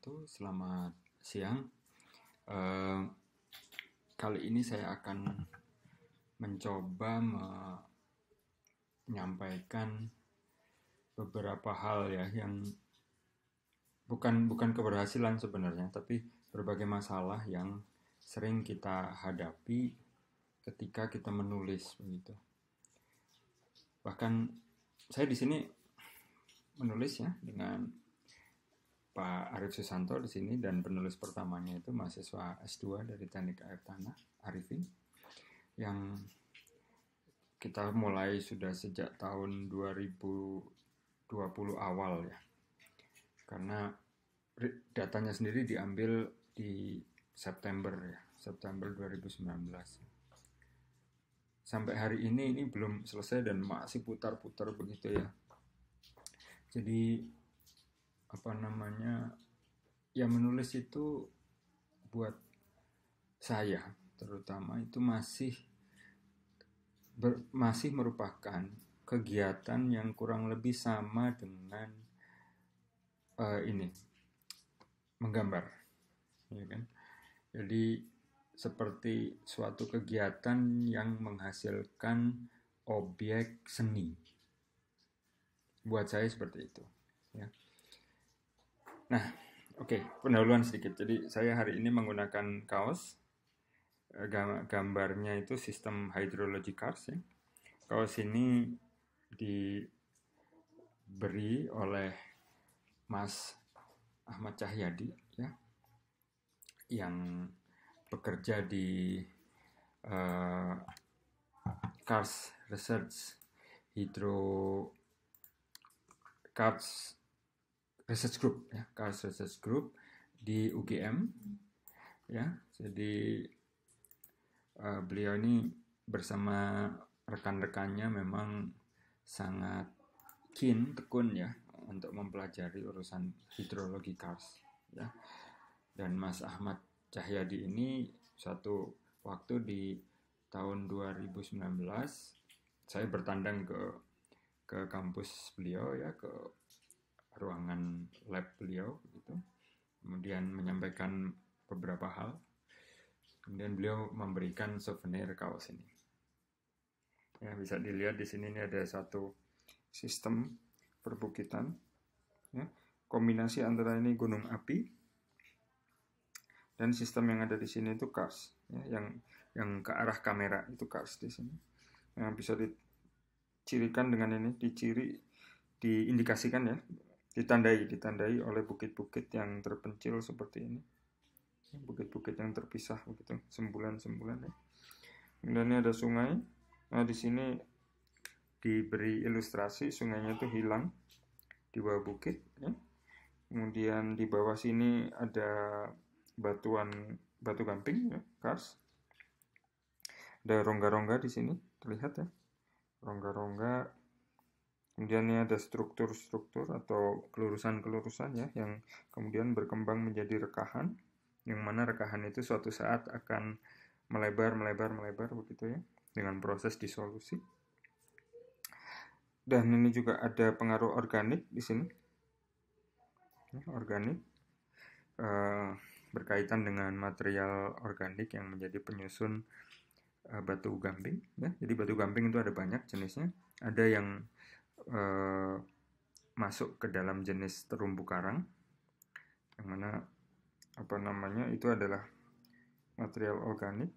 wabarakatuh. Selamat siang. Uh, kali ini saya akan mencoba menyampaikan beberapa hal ya yang bukan bukan keberhasilan sebenarnya, tapi berbagai masalah yang sering kita hadapi ketika kita menulis begitu. Bahkan saya di sini menulis ya dengan Pak Arif Susanto di sini dan penulis pertamanya itu mahasiswa S2 dari Teknik Air Tanah Arifin yang kita mulai sudah sejak tahun 2020 awal ya. Karena datanya sendiri diambil di September ya, September 2019 sampai hari ini ini belum selesai dan masih putar-putar begitu ya. Jadi apa namanya ya menulis itu buat saya terutama itu masih ber, masih merupakan kegiatan yang kurang lebih sama dengan uh, ini menggambar ya kan jadi seperti suatu kegiatan yang menghasilkan objek seni buat saya seperti itu ya Nah, oke, okay, pendahuluan sedikit. Jadi saya hari ini menggunakan kaos eh, gambarnya itu sistem hydrology cars ya. Kaos ini diberi oleh Mas Ahmad Cahyadi ya yang bekerja di uh, Cars Research Hydro Cars research group ya KAS research group di UGM ya jadi uh, beliau ini bersama rekan-rekannya memang sangat keen tekun ya untuk mempelajari urusan hidrologi Kars ya dan Mas Ahmad Cahyadi ini satu waktu di tahun 2019 saya bertandang ke ke kampus beliau ya ke ruangan lab beliau gitu. Kemudian menyampaikan beberapa hal. Kemudian beliau memberikan souvenir kaos ini. Ya, bisa dilihat di sini ini ada satu sistem perbukitan. Ya. Kombinasi antara ini gunung api dan sistem yang ada di sini itu kars ya, yang yang ke arah kamera itu kars di sini. Yang bisa dicirikan dengan ini, diciri diindikasikan ya ditandai ditandai oleh bukit-bukit yang terpencil seperti ini bukit-bukit yang terpisah begitu sembulan-sembulan ya kemudian ini ada sungai nah di sini diberi ilustrasi sungainya itu hilang di bawah bukit ya. kemudian di bawah sini ada batuan batu gamping ya, kars ada rongga-rongga di sini terlihat ya rongga-rongga Kemudian ini ada struktur-struktur atau kelurusan-kelurusan ya yang kemudian berkembang menjadi rekahan yang mana rekahan itu suatu saat akan melebar, melebar, melebar begitu ya dengan proses disolusi. Dan ini juga ada pengaruh organik di sini. Ya, organik e, berkaitan dengan material organik yang menjadi penyusun e, batu gamping. Ya. Jadi batu gamping itu ada banyak jenisnya. Ada yang Eh, masuk ke dalam jenis terumbu karang yang mana apa namanya itu adalah material organik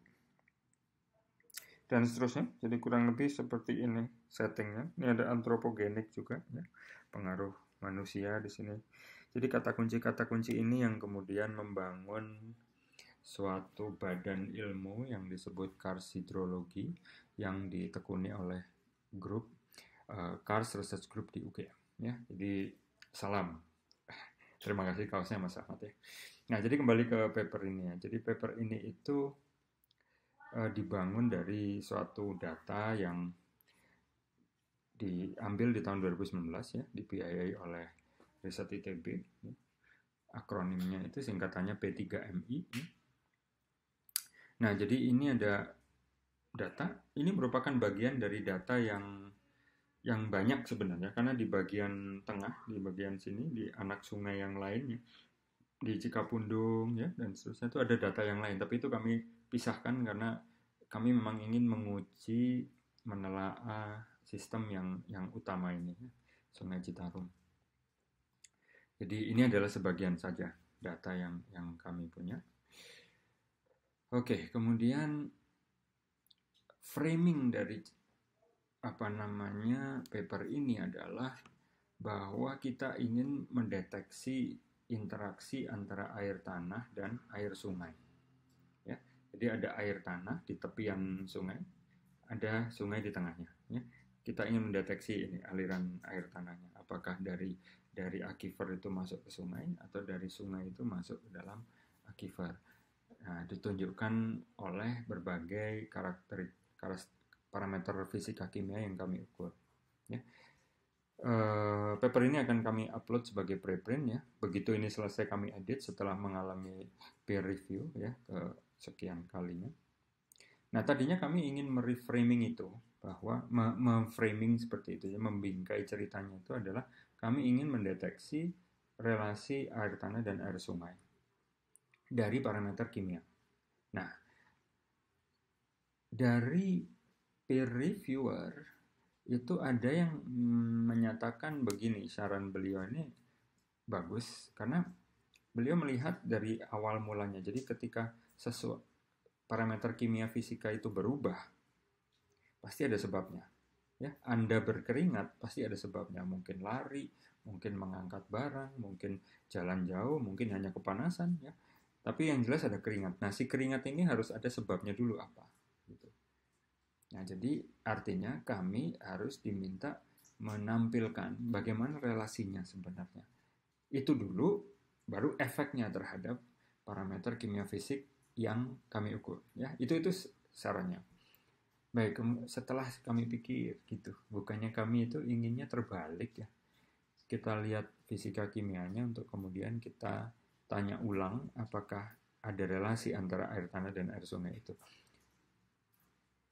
dan seterusnya jadi kurang lebih seperti ini settingnya ini ada antropogenik juga ya. pengaruh manusia di sini jadi kata kunci kata kunci ini yang kemudian membangun suatu badan ilmu yang disebut karsidrologi yang ditekuni oleh grup uh, Research Group di UK Ya, jadi salam. Terima kasih kaosnya Mas Ahmad ya. Nah, jadi kembali ke paper ini ya. Jadi paper ini itu uh, dibangun dari suatu data yang diambil di tahun 2019 ya, dibiayai oleh riset ITB. Ya. Akronimnya itu singkatannya P3MI. Ya. Nah, jadi ini ada data. Ini merupakan bagian dari data yang yang banyak sebenarnya karena di bagian tengah di bagian sini di anak sungai yang lainnya di Cikapundung ya dan seterusnya itu ada data yang lain tapi itu kami pisahkan karena kami memang ingin menguji menelaah sistem yang yang utama ini ya, Sungai Citarum. Jadi ini adalah sebagian saja data yang yang kami punya. Oke, kemudian framing dari apa namanya paper ini adalah bahwa kita ingin mendeteksi interaksi antara air tanah dan air sungai. Ya, jadi ada air tanah di tepian sungai, ada sungai di tengahnya. Ya. Kita ingin mendeteksi ini aliran air tanahnya, apakah dari dari akifer itu masuk ke sungai atau dari sungai itu masuk ke dalam akifer. Nah, ditunjukkan oleh berbagai karakteristik parameter fisika kimia yang kami ukur. Ya. Uh, paper ini akan kami upload sebagai preprint ya. Begitu ini selesai kami edit setelah mengalami peer review ya ke sekian kalinya. Nah tadinya kami ingin mereframing itu bahwa memframing seperti itu ya membingkai ceritanya itu adalah kami ingin mendeteksi relasi air tanah dan air sungai dari parameter kimia. Nah dari peer reviewer itu ada yang menyatakan begini saran beliau ini bagus karena beliau melihat dari awal mulanya jadi ketika sesuatu parameter kimia fisika itu berubah pasti ada sebabnya ya Anda berkeringat pasti ada sebabnya mungkin lari mungkin mengangkat barang mungkin jalan jauh mungkin hanya kepanasan ya tapi yang jelas ada keringat nah si keringat ini harus ada sebabnya dulu apa Nah, jadi artinya kami harus diminta menampilkan bagaimana relasinya sebenarnya. Itu dulu, baru efeknya terhadap parameter kimia fisik yang kami ukur. Ya, itu itu sarannya. Baik, setelah kami pikir gitu, bukannya kami itu inginnya terbalik ya. Kita lihat fisika kimianya untuk kemudian kita tanya ulang apakah ada relasi antara air tanah dan air sungai itu.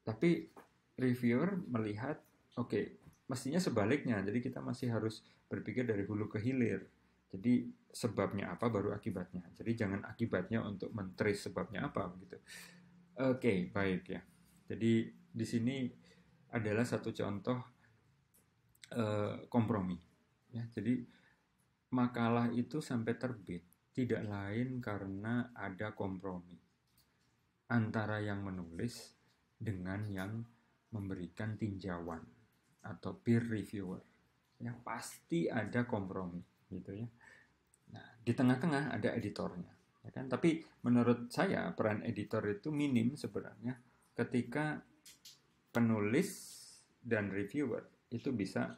Tapi reviewer melihat, oke, okay, mestinya sebaliknya. Jadi kita masih harus berpikir dari hulu ke hilir. Jadi sebabnya apa baru akibatnya. Jadi jangan akibatnya untuk menteri sebabnya apa begitu. Oke, okay, baik ya. Jadi di sini adalah satu contoh eh, kompromi. Ya, jadi makalah itu sampai terbit tidak lain karena ada kompromi antara yang menulis dengan yang memberikan tinjauan atau peer reviewer yang pasti ada kompromi gitu ya. Nah, di tengah-tengah ada editornya, ya kan? Tapi menurut saya peran editor itu minim sebenarnya ketika penulis dan reviewer itu bisa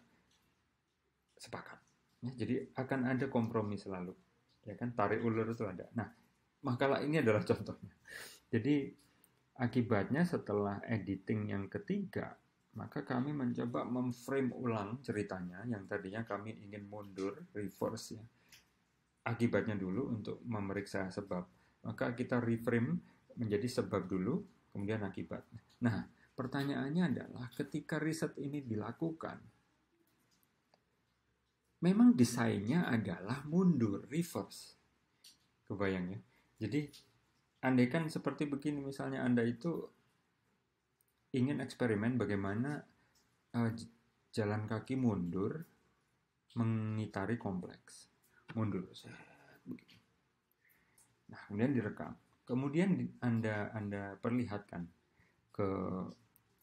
sepakat. Ya, jadi akan ada kompromi selalu, ya kan? Tarik ulur itu ada. Nah, makalah ini adalah contohnya. Jadi Akibatnya setelah editing yang ketiga, maka kami mencoba memframe ulang ceritanya yang tadinya kami ingin mundur, reverse ya. Akibatnya dulu untuk memeriksa sebab. Maka kita reframe menjadi sebab dulu, kemudian akibat. Nah, pertanyaannya adalah ketika riset ini dilakukan, memang desainnya adalah mundur, reverse. Kebayang ya? Jadi andaikan seperti begini misalnya Anda itu ingin eksperimen bagaimana uh, jalan kaki mundur mengitari kompleks. Mundur Nah, kemudian direkam. Kemudian Anda Anda perlihatkan ke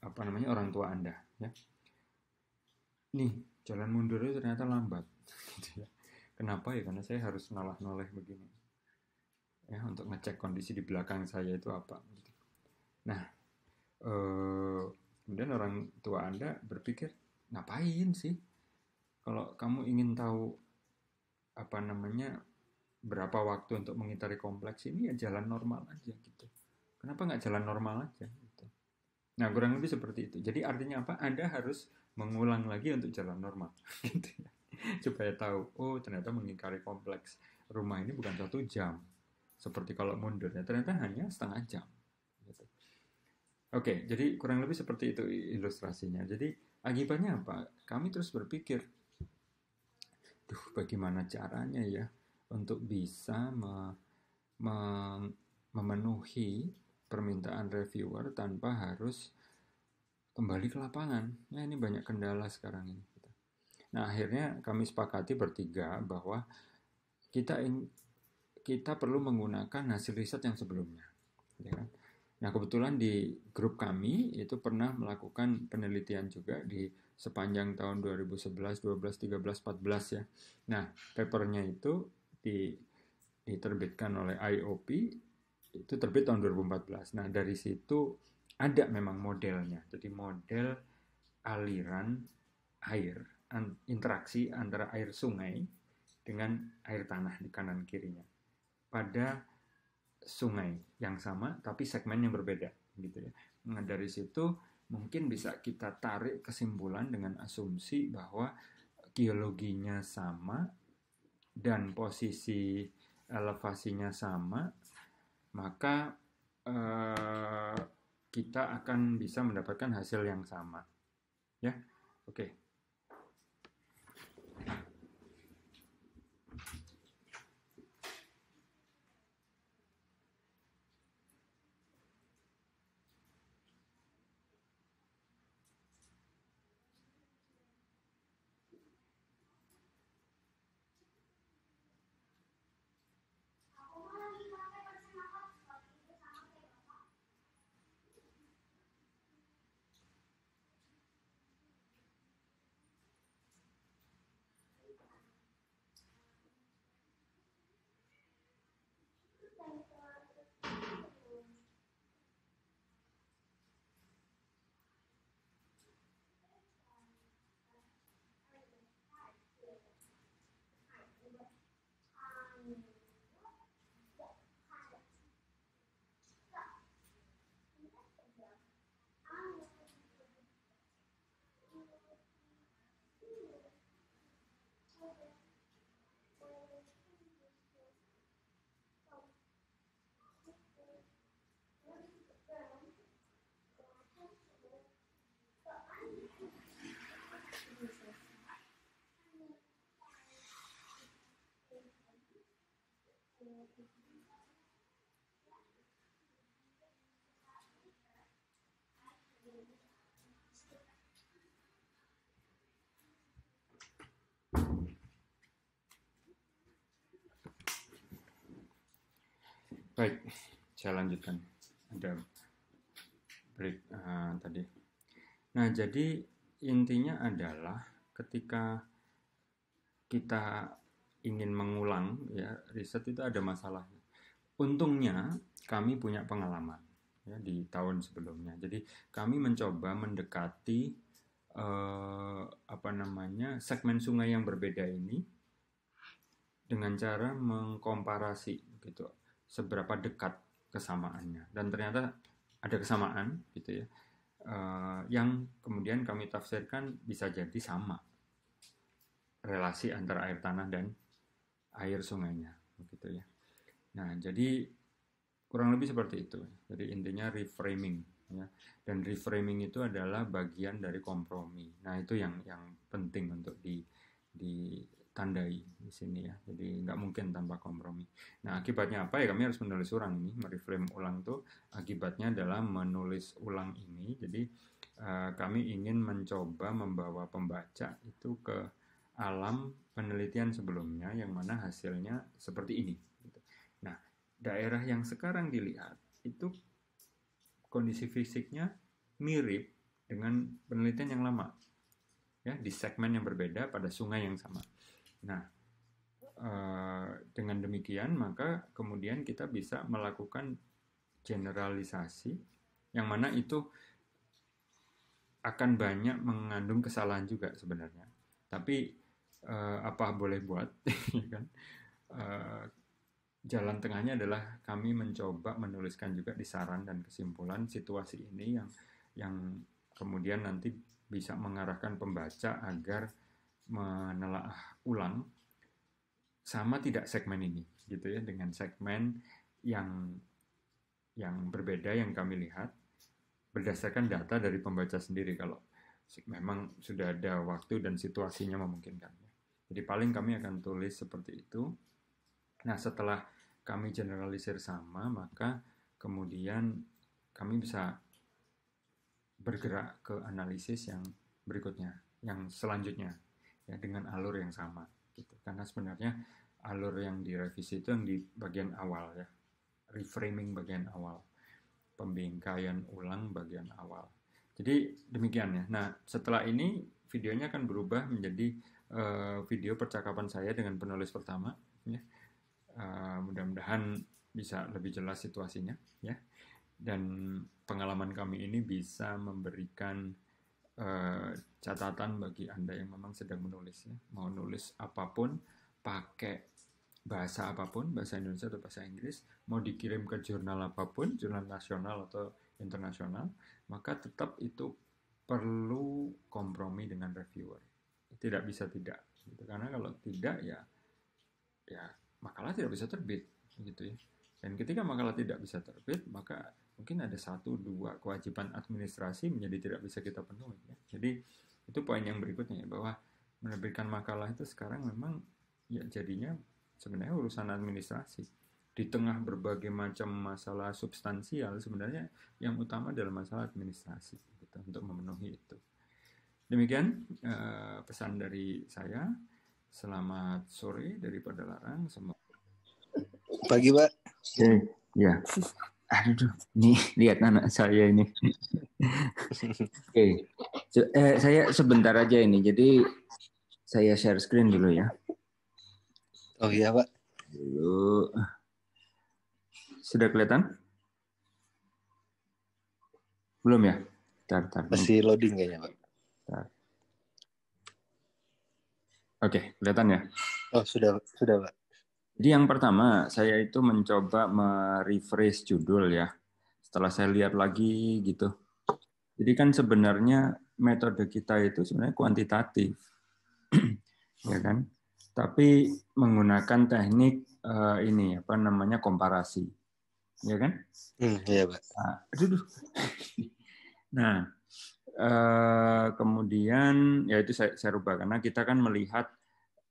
apa namanya orang tua Anda, ya. Nih, jalan mundurnya ternyata lambat. Gitu ya. Kenapa ya? Karena saya harus nolah nolah begini ya untuk ngecek kondisi di belakang saya itu apa. Gitu. Nah, eh, kemudian orang tua Anda berpikir, ngapain sih? Kalau kamu ingin tahu apa namanya berapa waktu untuk mengitari kompleks ini ya jalan normal aja gitu. Kenapa nggak jalan normal aja? Gitu. Nah kurang lebih seperti itu. Jadi artinya apa? Anda harus mengulang lagi untuk jalan normal, gitu ya supaya tahu oh ternyata mengingkari kompleks rumah ini bukan satu jam seperti kalau mundurnya ternyata hanya setengah jam gitu. oke jadi kurang lebih seperti itu ilustrasinya jadi akibatnya apa kami terus berpikir duh bagaimana caranya ya untuk bisa me, me, memenuhi permintaan reviewer tanpa harus kembali ke lapangan. Ya ini banyak kendala sekarang ini. Gitu. Nah akhirnya kami sepakati bertiga bahwa kita in, kita perlu menggunakan hasil riset yang sebelumnya. Ya kan? Nah kebetulan di grup kami itu pernah melakukan penelitian juga di sepanjang tahun 2011, 12, 13, 14 ya. Nah papernya itu di, diterbitkan oleh IOP itu terbit tahun 2014. Nah dari situ ada memang modelnya. Jadi model aliran air interaksi antara air sungai dengan air tanah di kanan kirinya pada sungai yang sama tapi segmen yang berbeda gitu ya. Nah, dari situ mungkin bisa kita tarik kesimpulan dengan asumsi bahwa geologinya sama dan posisi elevasinya sama, maka eh, kita akan bisa mendapatkan hasil yang sama. Ya. Oke. Okay. Baik, saya lanjutkan. Ada break uh, tadi. Nah, jadi intinya adalah ketika kita ingin mengulang ya riset itu ada masalahnya. Untungnya kami punya pengalaman ya di tahun sebelumnya. Jadi kami mencoba mendekati eh, apa namanya segmen sungai yang berbeda ini dengan cara mengkomparasi gitu seberapa dekat kesamaannya dan ternyata ada kesamaan gitu ya eh, yang kemudian kami tafsirkan bisa jadi sama relasi antara air tanah dan air sungainya begitu ya nah jadi kurang lebih seperti itu jadi intinya reframing ya dan reframing itu adalah bagian dari kompromi nah itu yang yang penting untuk di ditandai di sini ya jadi nggak mungkin tanpa kompromi nah akibatnya apa ya kami harus menulis ulang ini mereframe ulang tuh akibatnya adalah menulis ulang ini jadi uh, kami ingin mencoba membawa pembaca itu ke alam penelitian sebelumnya yang mana hasilnya seperti ini. Gitu. Nah, daerah yang sekarang dilihat itu kondisi fisiknya mirip dengan penelitian yang lama. Ya, di segmen yang berbeda pada sungai yang sama. Nah, eh, dengan demikian maka kemudian kita bisa melakukan generalisasi yang mana itu akan banyak mengandung kesalahan juga sebenarnya. Tapi uh, apa boleh buat ya kan uh, jalan tengahnya adalah kami mencoba menuliskan juga di saran dan kesimpulan situasi ini yang yang kemudian nanti bisa mengarahkan pembaca agar menelaah ulang sama tidak segmen ini gitu ya dengan segmen yang yang berbeda yang kami lihat berdasarkan data dari pembaca sendiri kalau memang sudah ada waktu dan situasinya memungkinkan. Jadi paling kami akan tulis seperti itu. Nah, setelah kami generalisir sama, maka kemudian kami bisa bergerak ke analisis yang berikutnya, yang selanjutnya ya dengan alur yang sama gitu. Karena sebenarnya alur yang direvisi itu yang di bagian awal ya. Reframing bagian awal. Pembingkaian ulang bagian awal. Jadi demikian ya. Nah, setelah ini videonya akan berubah menjadi Eh, video percakapan saya dengan penulis pertama. Ya. Uh, mudah-mudahan bisa lebih jelas situasinya, ya. Dan pengalaman kami ini bisa memberikan uh, catatan bagi anda yang memang sedang menulis, ya. mau nulis apapun, pakai bahasa apapun, bahasa Indonesia atau bahasa Inggris, mau dikirim ke jurnal apapun, jurnal nasional atau internasional, maka tetap itu perlu kompromi dengan reviewer tidak bisa tidak gitu. karena kalau tidak ya ya makalah tidak bisa terbit gitu ya dan ketika makalah tidak bisa terbit maka mungkin ada satu dua kewajiban administrasi menjadi tidak bisa kita penuhi ya. jadi itu poin yang berikutnya ya, bahwa menerbitkan makalah itu sekarang memang ya jadinya sebenarnya urusan administrasi di tengah berbagai macam masalah substansial sebenarnya yang utama adalah masalah administrasi gitu, untuk memenuhi itu Demikian uh, pesan dari saya. Selamat sore dari Pada Larang. Semoga... Pagi, Pak. Eh, ya. Aduh, nih lihat anak saya ini. Oke, okay. eh, saya sebentar aja ini. Jadi saya share screen dulu ya. Oh iya, Pak. Dulu. Sudah kelihatan? Belum ya? Tar, tar, Masih loading kayaknya, Pak. Oke, kelihatan ya? Oh, sudah, sudah, Pak. Jadi yang pertama, saya itu mencoba merefresh judul ya. Setelah saya lihat lagi gitu. Jadi kan sebenarnya metode kita itu sebenarnya kuantitatif. ya kan? Tapi menggunakan teknik uh, ini apa namanya komparasi. Ya kan? Hmm, iya, Pak. Nah, nah, Eh, kemudian ya itu saya, saya rubah karena kita kan melihat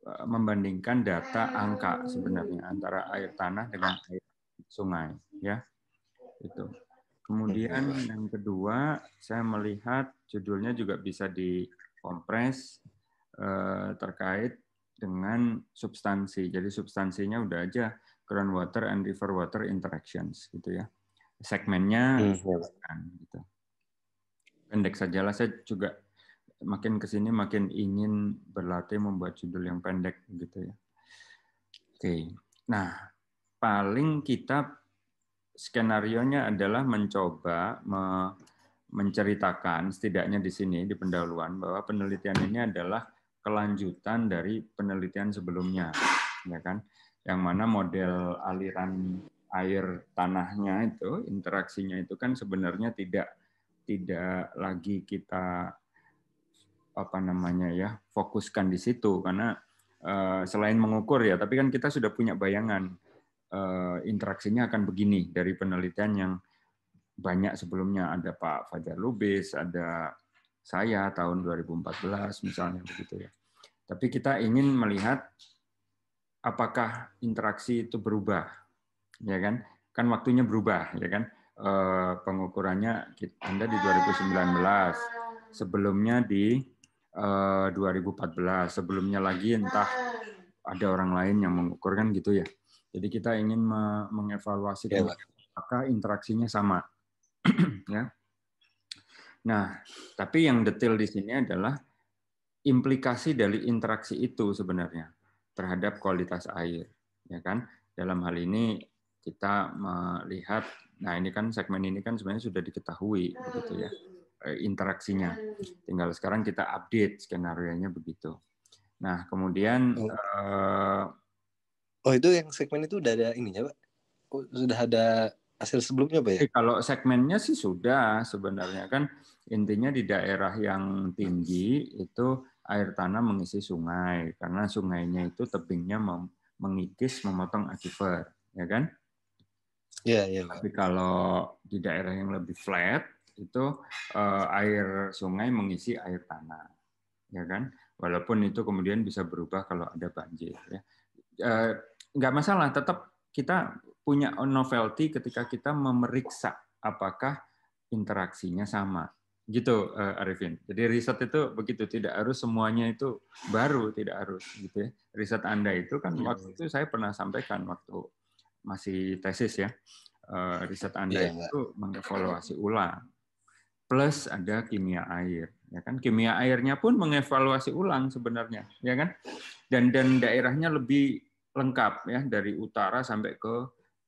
eh, membandingkan data angka sebenarnya antara air tanah dengan air sungai ya itu kemudian yang kedua saya melihat judulnya juga bisa dikompres kompres eh, terkait dengan substansi jadi substansinya udah aja groundwater and river water interactions gitu ya segmennya hmm pendek lah saya juga makin kesini makin ingin berlatih membuat judul yang pendek gitu ya. Oke, nah paling kita skenarionya adalah mencoba menceritakan setidaknya di sini di pendahuluan bahwa penelitian ini adalah kelanjutan dari penelitian sebelumnya, ya kan? Yang mana model aliran air tanahnya itu interaksinya itu kan sebenarnya tidak tidak lagi kita apa namanya ya fokuskan di situ karena uh, selain mengukur ya tapi kan kita sudah punya bayangan uh, interaksinya akan begini dari penelitian yang banyak sebelumnya ada Pak Fajar Lubis ada saya tahun 2014 misalnya begitu ya tapi kita ingin melihat apakah interaksi itu berubah ya kan kan waktunya berubah ya kan Eh, pengukurannya Anda di 2019, sebelumnya di 2014, eh, sebelumnya lagi entah ada orang lain yang mengukur kan gitu ya. Jadi kita ingin mengevaluasi ya, apakah interaksinya sama. ya. Nah, tapi yang detail di sini adalah implikasi dari interaksi itu sebenarnya terhadap kualitas air, ya kan? Dalam hal ini kita melihat nah ini kan segmen ini kan sebenarnya sudah diketahui begitu ya eh, interaksinya. Tinggal sekarang kita update skenario-nya begitu. Nah, kemudian oh. Uh, oh, itu yang segmen itu udah ada ininya, Pak. Oh, sudah ada hasil sebelumnya, Pak ya? Eh, kalau segmennya sih sudah sebenarnya kan intinya di daerah yang tinggi itu air tanah mengisi sungai karena sungainya itu tebingnya mengikis memotong akifer, ya kan? Iya, yeah, Tapi kalau di daerah yang lebih flat itu uh, air sungai mengisi air tanah, ya kan? Walaupun itu kemudian bisa berubah kalau ada banjir. Ya. Uh, nggak masalah, tetap kita punya novelty ketika kita memeriksa apakah interaksinya sama gitu uh, Arifin. Jadi riset itu begitu tidak harus semuanya itu baru, tidak harus gitu ya. Riset Anda itu kan iya, waktu iya. itu saya pernah sampaikan waktu masih tesis ya eh, riset anda yeah, itu mengevaluasi ulang plus ada kimia air ya kan kimia airnya pun mengevaluasi ulang sebenarnya ya kan dan dan daerahnya lebih lengkap ya dari utara sampai ke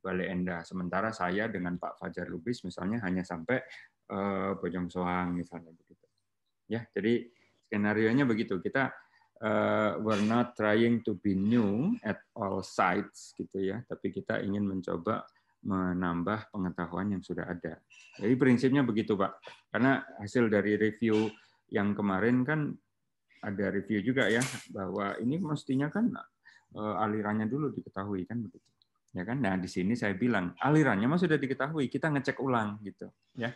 Balai Endah sementara saya dengan Pak Fajar Lubis misalnya hanya sampai eh, Bojong Soang misalnya begitu ya jadi skenario nya begitu kita uh, we're not trying to be new at all sites gitu ya, tapi kita ingin mencoba menambah pengetahuan yang sudah ada. Jadi prinsipnya begitu Pak. Karena hasil dari review yang kemarin kan ada review juga ya bahwa ini mestinya kan uh, alirannya dulu diketahui kan begitu. Ya kan? Nah, di sini saya bilang alirannya mah sudah diketahui, kita ngecek ulang gitu, ya.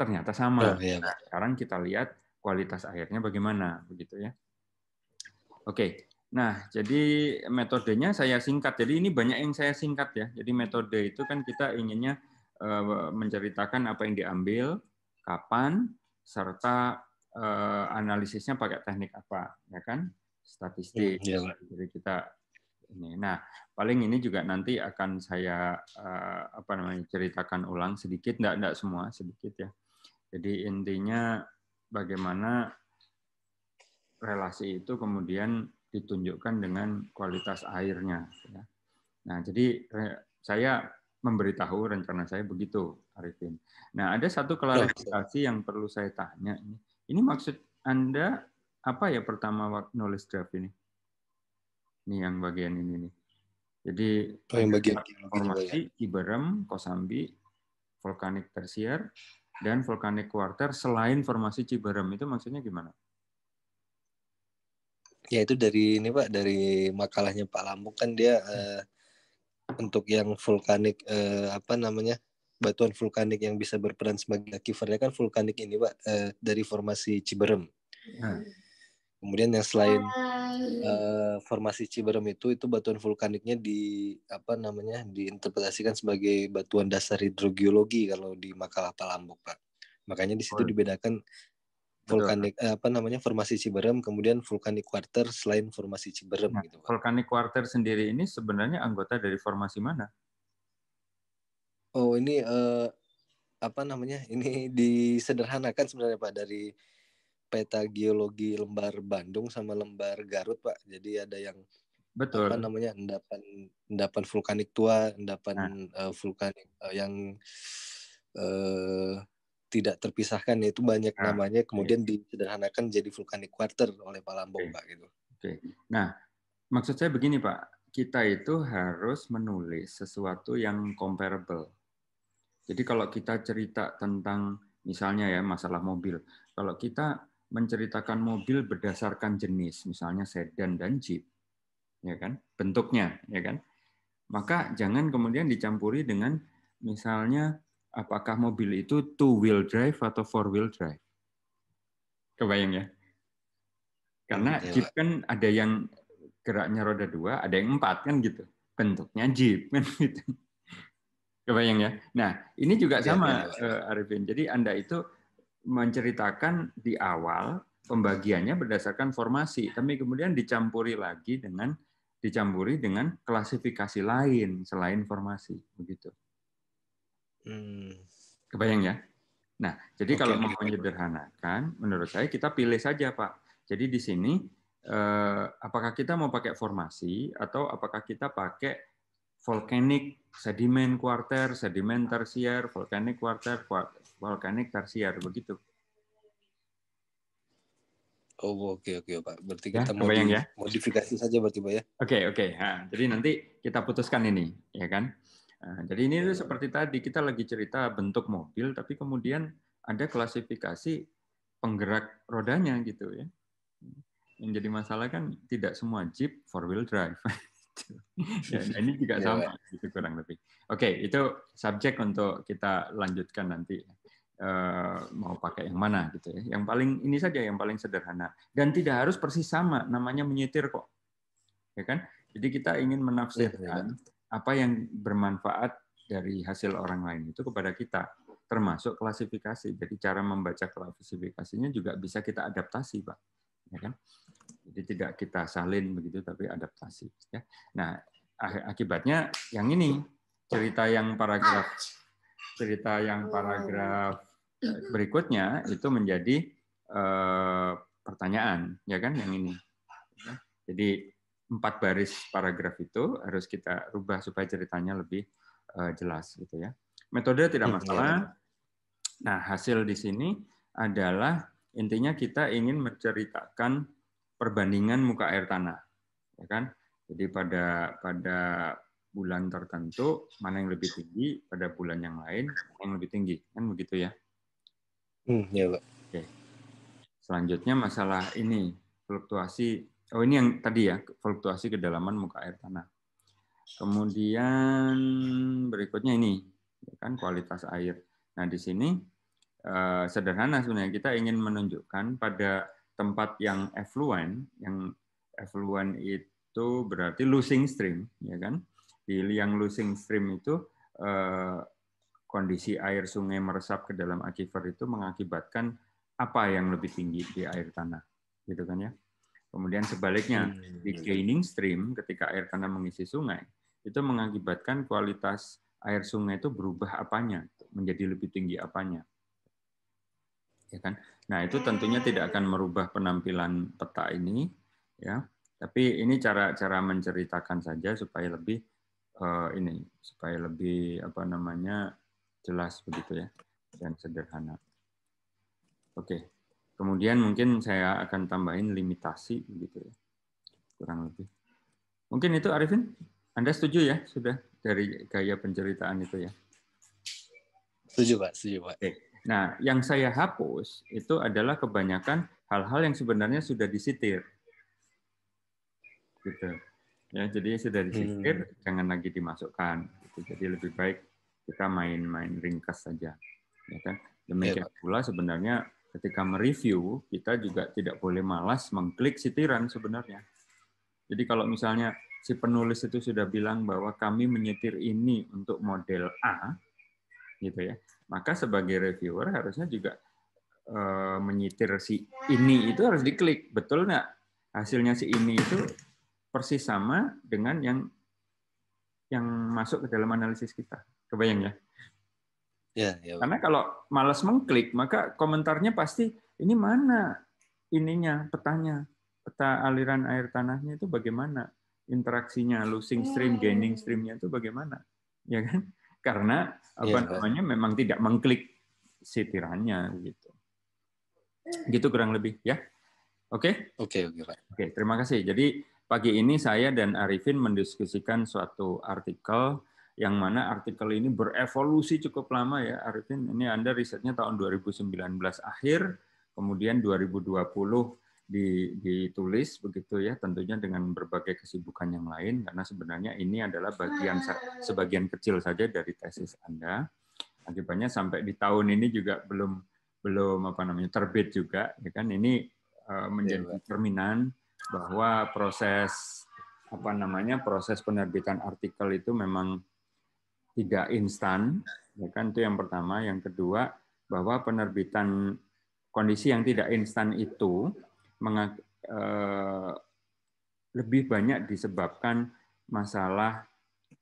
Ternyata sama. Nah, iya, nah sekarang kita lihat kualitas airnya bagaimana begitu ya. Oke. Nah, jadi metodenya saya singkat. Jadi ini banyak yang saya singkat ya. Jadi metode itu kan kita inginnya eh, menceritakan apa yang diambil, kapan, serta eh, analisisnya pakai teknik apa, ya kan? Statistik. Ya, ya. Jadi kita ini. Nah, paling ini juga nanti akan saya eh, apa namanya ceritakan ulang sedikit, enggak enggak semua, sedikit ya. Jadi intinya bagaimana relasi itu kemudian ditunjukkan dengan kualitas airnya. Ya. Nah, jadi saya memberitahu rencana saya begitu, Arifin. Nah, ada satu klarifikasi yang perlu saya tanya ini. maksud Anda apa ya pertama nulis draft ini? Ini yang bagian ini nih. Jadi oh, yang bagian informasi Iberem, Kosambi, vulkanik tersier dan vulkanik quarter selain formasi Ciberem itu maksudnya gimana? ya itu dari ini pak dari makalahnya Pak Lampung kan dia uh, untuk yang vulkanik uh, apa namanya batuan vulkanik yang bisa berperan sebagai akifernya kan vulkanik ini pak uh, dari formasi Ciberem. hmm. Kemudian yang selain uh, formasi Ciberem itu itu batuan vulkaniknya di apa namanya diinterpretasikan sebagai batuan dasar hidrogeologi kalau di makalah Pak Palambok Pak. Makanya di situ hmm. dibedakan vulkanik Betul. Eh, apa namanya formasi Ciberem kemudian vulkanik quarter selain formasi Ciberem nah, gitu. Vulkanik quarter sendiri ini sebenarnya anggota dari formasi mana? Oh, ini eh, apa namanya? Ini disederhanakan sebenarnya Pak dari peta geologi lembar Bandung sama lembar Garut, Pak. Jadi ada yang Betul. apa namanya? endapan endapan vulkanik tua, endapan nah. uh, vulkanik uh, yang uh, tidak terpisahkan ya itu banyak nah, namanya iya. kemudian okay. disederhanakan jadi vulkanik quarter oleh Pak Lambong okay. Pak gitu. Oke. Okay. Nah, maksud saya begini Pak, kita itu harus menulis sesuatu yang comparable. Jadi kalau kita cerita tentang misalnya ya masalah mobil, kalau kita menceritakan mobil berdasarkan jenis, misalnya sedan dan jeep, ya kan, bentuknya, ya kan, maka jangan kemudian dicampuri dengan misalnya apakah mobil itu two wheel drive atau four wheel drive. Kebayang ya? Karena iya, jeep kan ada yang geraknya roda dua, ada yang empat kan gitu. Bentuknya jeep kan gitu. Kebayang ya? Nah, ini juga iya, sama iya, eh, Arifin. Jadi Anda itu menceritakan di awal pembagiannya berdasarkan formasi, tapi kemudian dicampuri lagi dengan dicampuri dengan klasifikasi lain selain formasi begitu. Hmm. Kebayang ya? Nah, jadi okay. kalau mau menyederhanakan, menurut saya kita pilih saja, Pak. Jadi di sini, eh, apakah kita mau pakai formasi atau apakah kita pakai volcanic sediment kuarter, sediment tersier, volcanic kuarter, volcanic tersier, begitu. Oh oke okay, oke okay, Pak. Berarti ya, kita ya? modifikasi saja berarti Pak ya. Oke okay, oke. Okay. jadi nanti kita putuskan ini, ya kan? Nah, jadi ini tuh seperti tadi kita lagi cerita bentuk mobil, tapi kemudian ada klasifikasi penggerak rodanya gitu ya. Yang jadi masalah kan tidak semua jeep four wheel drive. ya, ini juga iya, sama gitu kurang lebih. Oke, okay, itu subjek untuk kita lanjutkan nanti. Eh, mau pakai yang mana gitu ya. Yang paling ini saja yang paling sederhana dan tidak harus persis sama namanya menyetir kok. Ya kan? Jadi kita ingin iya, iya, menafsirkan apa yang bermanfaat dari hasil orang lain itu kepada kita, termasuk klasifikasi. Jadi cara membaca klasifikasinya juga bisa kita adaptasi, Pak. Ya kan? Jadi tidak kita salin begitu, tapi adaptasi. Ya. Nah, ah, akibatnya yang ini cerita yang paragraf cerita yang paragraf eh, berikutnya itu menjadi eh, pertanyaan, ya kan? Yang ini. Jadi empat baris paragraf itu harus kita rubah supaya ceritanya lebih eh, jelas gitu ya. Metode tidak iya, masalah. Iya. Nah, hasil di sini adalah intinya kita ingin menceritakan perbandingan muka air tanah. Ya kan? Jadi pada pada bulan tertentu mana yang lebih tinggi pada bulan yang lain mana yang lebih tinggi kan begitu ya? Hmm, ya Pak. Oke. Selanjutnya masalah ini fluktuasi Oh ini yang tadi ya, fluktuasi kedalaman muka air tanah. Kemudian berikutnya ini, ya kan kualitas air. Nah di sini eh, sederhana sebenarnya kita ingin menunjukkan pada tempat yang effluent, yang effluent itu berarti losing stream, ya kan? Di yang losing stream itu eh, kondisi air sungai meresap ke dalam aquifer itu mengakibatkan apa yang lebih tinggi di air tanah, gitu kan ya? Kemudian sebaliknya, iya, di gaining iya, iya. stream ketika air tanah mengisi sungai, itu mengakibatkan kualitas air sungai itu berubah apanya, menjadi lebih tinggi apanya. Ya kan? Nah, itu tentunya tidak akan merubah penampilan peta ini, ya. Tapi ini cara-cara menceritakan saja supaya lebih uh, ini, supaya lebih apa namanya jelas begitu ya dan sederhana. Oke. Okay. Kemudian mungkin saya akan tambahin limitasi gitu ya. Kurang lebih. Mungkin itu Arifin, Anda setuju ya sudah dari gaya penceritaan itu ya? Setuju Pak, setuju Pak. Oke. Nah, yang saya hapus itu adalah kebanyakan hal-hal yang sebenarnya sudah disitir. Gitu. Ya, jadi sudah disitir, hmm. jangan lagi dimasukkan. Gitu. Jadi lebih baik kita main-main ringkas saja. Ya kan? Iya, Demikian pula sebenarnya ketika mereview kita juga tidak boleh malas mengklik sitiran sebenarnya. Jadi kalau misalnya si penulis itu sudah bilang bahwa kami menyetir ini untuk model A, gitu ya, maka sebagai reviewer harusnya juga e, menyetir si ini itu harus diklik, betul nggak? Hasilnya si ini itu persis sama dengan yang yang masuk ke dalam analisis kita. Kebayang ya? Ya, ya. Karena kalau malas mengklik, maka komentarnya pasti ini mana ininya petanya, peta aliran air tanahnya itu bagaimana, interaksinya, losing ya, stream, gaining ya. streamnya itu bagaimana, ya kan? Karena apa ya, namanya ya. memang tidak mengklik sitirannya gitu. Gitu kurang lebih ya. Oke? Oke, oke, Oke, terima kasih. Jadi pagi ini saya dan Arifin mendiskusikan suatu artikel yang mana artikel ini berevolusi cukup lama ya Arifin. Ini Anda risetnya tahun 2019 akhir, kemudian 2020 ditulis begitu ya tentunya dengan berbagai kesibukan yang lain karena sebenarnya ini adalah bagian sebagian kecil saja dari tesis Anda. Akibatnya sampai di tahun ini juga belum belum apa namanya terbit juga ya kan ini e, menjadi iya. cerminan bahwa proses apa namanya proses penerbitan artikel itu memang tidak instan, ya kan itu yang pertama. Yang kedua bahwa penerbitan kondisi yang tidak instan itu eh, lebih banyak disebabkan masalah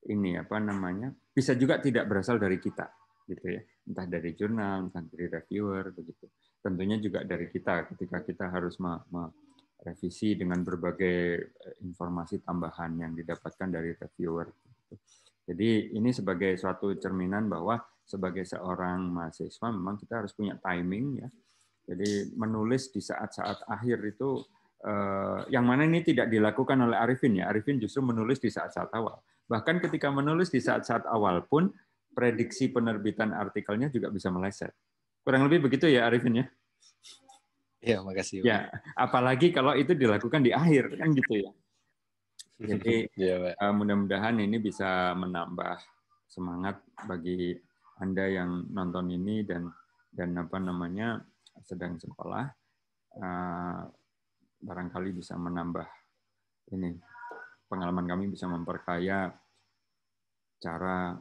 ini apa namanya bisa juga tidak berasal dari kita gitu ya entah dari jurnal entah dari reviewer begitu tentunya juga dari kita ketika kita harus merevisi dengan berbagai eh, informasi tambahan yang didapatkan dari reviewer gitu. Jadi ini sebagai suatu cerminan bahwa sebagai seorang mahasiswa memang kita harus punya timing ya. Jadi menulis di saat-saat akhir itu eh, yang mana ini tidak dilakukan oleh Arifin ya. Arifin justru menulis di saat-saat awal. Bahkan ketika menulis di saat-saat awal pun prediksi penerbitan artikelnya juga bisa meleset. Kurang lebih begitu ya Arifin ya. Iya, makasih. Ya, apalagi kalau itu dilakukan di akhir kan gitu ya. Jadi yeah, iya, mudah-mudahan ini bisa menambah semangat bagi anda yang nonton ini dan dan apa namanya sedang sekolah uh, barangkali bisa menambah ini pengalaman kami bisa memperkaya cara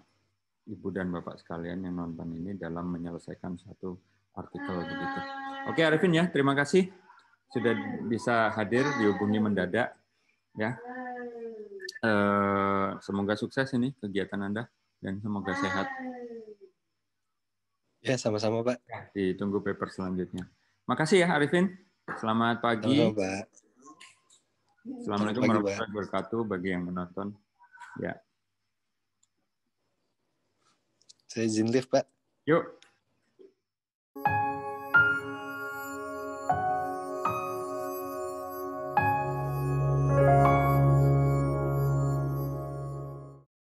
ibu dan bapak sekalian yang nonton ini dalam menyelesaikan satu artikel begitu. Oke Arifin ya, terima kasih sudah bisa hadir dihubungi mendadak ya uh, semoga sukses ini kegiatan Anda dan semoga sehat. Ya, sama-sama, Pak. Ditunggu paper selanjutnya. Makasih ya, Arifin. Selamat pagi. Halo, Pak. Assalamualaikum warahmatullahi wabarakatuh bagi yang menonton. Ya. Saya izin lift, Pak. Yuk.